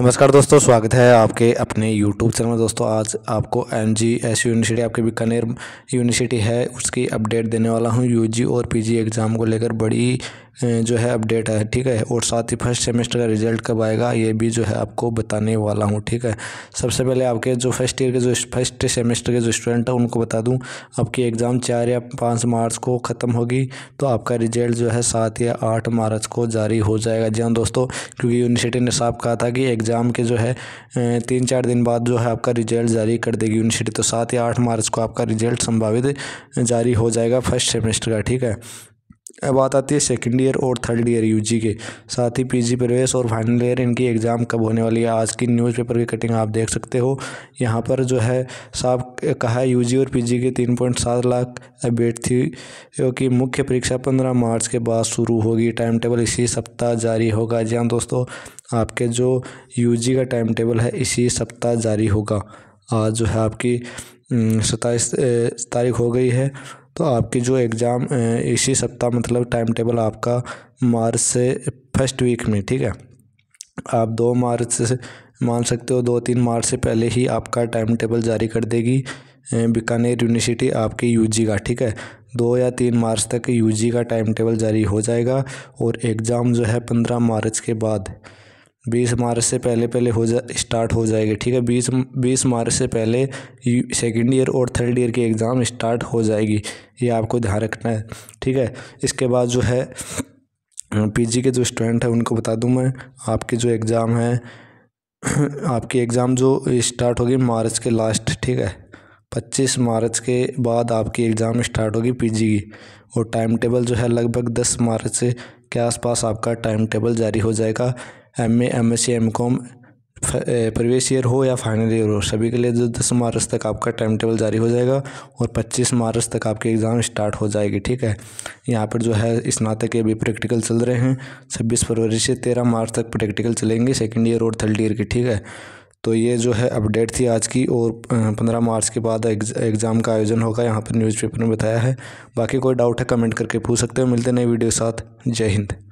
नमस्कार दोस्तों स्वागत है आपके अपने यूट्यूब चैनल में दोस्तों आज आपको एम जी एस यूनिवर्सिटी आपके बीकानेर यूनिवर्सिटी है उसकी अपडेट देने वाला हूँ यूजी और पीजी एग्ज़ाम को लेकर बड़ी जो है अपडेट है ठीक है और साथ ही फर्स्ट सेमेस्टर का रिजल्ट कब आएगा ये भी जो है आपको बताने वाला हूँ ठीक है सबसे पहले आपके जो फर्स्ट ईयर के जो फर्स्ट सेमेस्टर के जो स्टूडेंट हैं उनको बता दूँ आपकी एग्ज़ाम चार या पाँच मार्च को ख़त्म होगी तो आपका रिजल्ट जो है सात या आठ मार्च को जारी हो जाएगा जी हाँ दोस्तों क्योंकि यूनिवर्सिटी ने साफ कहा था कि एग्ज़ाम के जो है तीन चार दिन बाद जो है आपका रिजल्ट जारी कर देगी यूनिवर्सिटी तो सात या आठ मार्च को आपका रिजल्ट संभावित जारी हो जाएगा फर्स्ट सेमेस्टर का ठीक है अब बात आती है सेकेंड ईयर और थर्ड ईयर यूजी के साथ ही पीजी प्रवेश और फाइनल ईयर इनकी एग्ज़ाम कब होने वाली है आज की न्यूज़पेपर की कटिंग आप देख सकते हो यहाँ पर जो है साफ कहा है यूजी और पीजी के तीन पॉइंट सात लाख अभ्यर्थी की मुख्य परीक्षा पंद्रह मार्च के बाद शुरू होगी टाइम टेबल इसी सप्ताह जारी होगा जी हाँ दोस्तों आपके जो यू का टाइम टेबल है इसी सप्ताह जारी होगा आज जो है आपकी सताईस तारीख हो गई है तो आपकी जो एग्ज़ाम इसी सप्ताह मतलब टाइम टेबल आपका मार्च से फर्स्ट वीक में ठीक है आप दो मार्च से मान सकते हो दो तीन मार्च से पहले ही आपका टाइम टेबल जारी कर देगी बीकानेर यूनिवर्सिटी आपकी यूजी का ठीक है दो या तीन मार्च तक यूजी का टाइम टेबल जारी हो जाएगा और एग्ज़ाम जो है पंद्रह मार्च के बाद बीस मार्च से पहले पहले हो जा स्टार्ट हो जाएगी ठीक है बीस बीस मार्च से पहले सेकेंड ईयर और थर्ड ईयर की एग्ज़ाम स्टार्ट हो जाएगी ये आपको ध्यान रखना है ठीक है इसके बाद जो है पीजी के जो स्टूडेंट हैं उनको बता दूं मैं आपके जो एग्ज़ाम है आपकी एग्ज़ाम जो स्टार्ट होगी मार्च के लास्ट ठीक है पच्चीस मार्च के बाद आपकी एग्ज़ाम स्टार्ट होगी पी की और टाइम टेबल जो है लगभग दस मार्च के आसपास आपका टाइम टेबल जारी हो जाएगा M A M S C M Com प्रवेश ईयर हो या फाइनल ईयर हो सभी के लिए जो तो दस मार्च तक आपका टाइम टेबल जारी हो जाएगा और पच्चीस मार्च तक आपकी एग्ज़ाम स्टार्ट हो जाएगी ठीक है यहाँ पर जो है स्नातक के अभी प्रैक्टिकल चल रहे हैं छब्बीस फरवरी से तेरह मार्च तक प्रैक्टिकल चलेंगे सेकेंड ईयर और थर्ड ईयर की ठीक है तो ये जो है अपडेट थी आज की और पंद्रह मार्च के बाद एग्ज़ाम का आयोजन होगा यहाँ पर न्यूज़पेपर में बताया है बाकी कोई डाउट है कमेंट करके पूछ सकते हो मिलते नए वीडियो के साथ जय हिंद